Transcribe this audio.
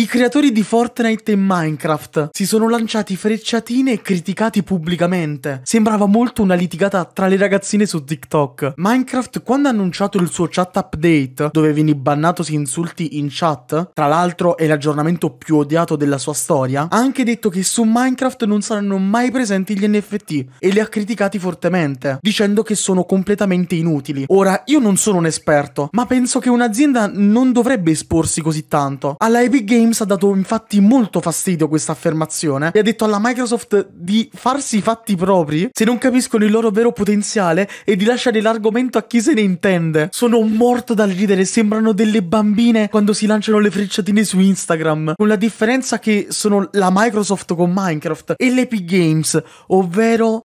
I creatori di Fortnite e Minecraft si sono lanciati frecciatine e criticati pubblicamente. Sembrava molto una litigata tra le ragazzine su TikTok. Minecraft, quando ha annunciato il suo chat update, dove vieni bannato se insulti in chat, tra l'altro è l'aggiornamento più odiato della sua storia, ha anche detto che su Minecraft non saranno mai presenti gli NFT e li ha criticati fortemente, dicendo che sono completamente inutili. Ora, io non sono un esperto, ma penso che un'azienda non dovrebbe esporsi così tanto. Alla Epic Games Games ha dato infatti molto fastidio a questa affermazione e ha detto alla Microsoft di farsi i fatti propri se non capiscono il loro vero potenziale e di lasciare l'argomento a chi se ne intende. Sono morto dal ridere, sembrano delle bambine quando si lanciano le frecciatine su Instagram, con la differenza che sono la Microsoft con Minecraft e l'Epic Games, ovvero